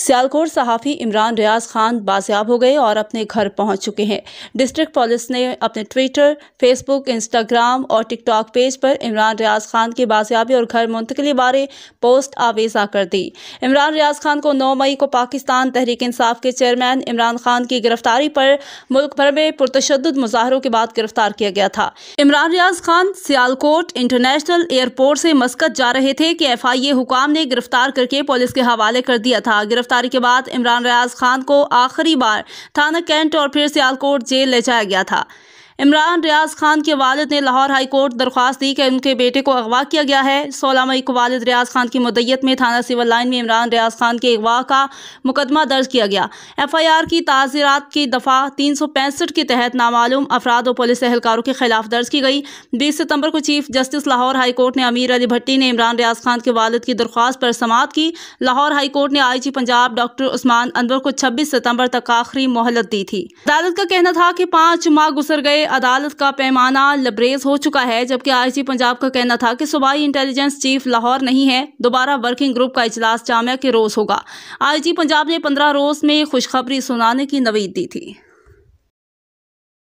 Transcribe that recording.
सियालकोट सहाफ़ी इमरान रियाज खान बाजियाब हो गए और अपने घर पहुंच चुके हैं डिस्ट्रिक्ट पुलिस ने अपने ट्विटर फेसबुक इंस्टाग्राम और टिकटॉक पेज पर इमरान रियाज खान की बाजियाबी और घर मुंतकली बारे पोस्ट आवेजा कर दी इमरान रियाज खान को नौ मई को पाकिस्तान तहरीक इंसाफ के चेयरमैन इमरान खान की गिरफ्तारी पर मुल्क भर में पुरतशद मुजाहरों के बाद गिरफ्तार किया गया था इमरान रियाज खान सियालकोट इंटरनेशनल एयरपोर्ट से मस्कत जा रहे थे कि एफ आई ए हुकाम ने गिरफ्तार करके पुलिस के हवाले कर दिया था गिरफ्तार गिरफ्तारी के बाद इमरान रियाज खान को आखिरी बार थाना कैंट और फिर सियालकोट जेल ले जाया गया था इमरान रियाज खान के वालद ने लाहौर हाईकोर्ट दरख्वास्त दी कि उनके बेटे को अगवा किया गया है सोलह मई को वालद रियाज खान की मुदैत में थाना सिविल लाइन में इमरान रियाज खान के अगवा का मुकदमा दर्ज किया गया एफ आई आर की ताज़ीरत की दफ़ा तीन सौ पैंसठ के तहत नामालूम अफराद और पुलिस एहलकारों के खिलाफ दर्ज की गई बीस सितम्बर को चीफ जस्टिस लाहौर हाईकोर्ट ने अमीर अली भट्टी ने इमरान रियाज खान के वालद की दरख्वास्त पर समात की लाहौर हाईकोर्ट ने I G Punjab doctor Usman Anwar को छब्बीस सितम्बर तक आखिरी मोहलत दी थी अदालत का कहना था कि पाँच माह गुजर गए अदालत का पैमाना लबरेज हो चुका है जबकि आईजी पंजाब का कहना था कि सूबाई इंटेलिजेंस चीफ लाहौर नहीं है दोबारा वर्किंग ग्रुप का इजलास जामिया के रोज़ होगा आईजी पंजाब ने पंद्रह रोज़ में खुशखबरी सुनाने की नवीद दी थी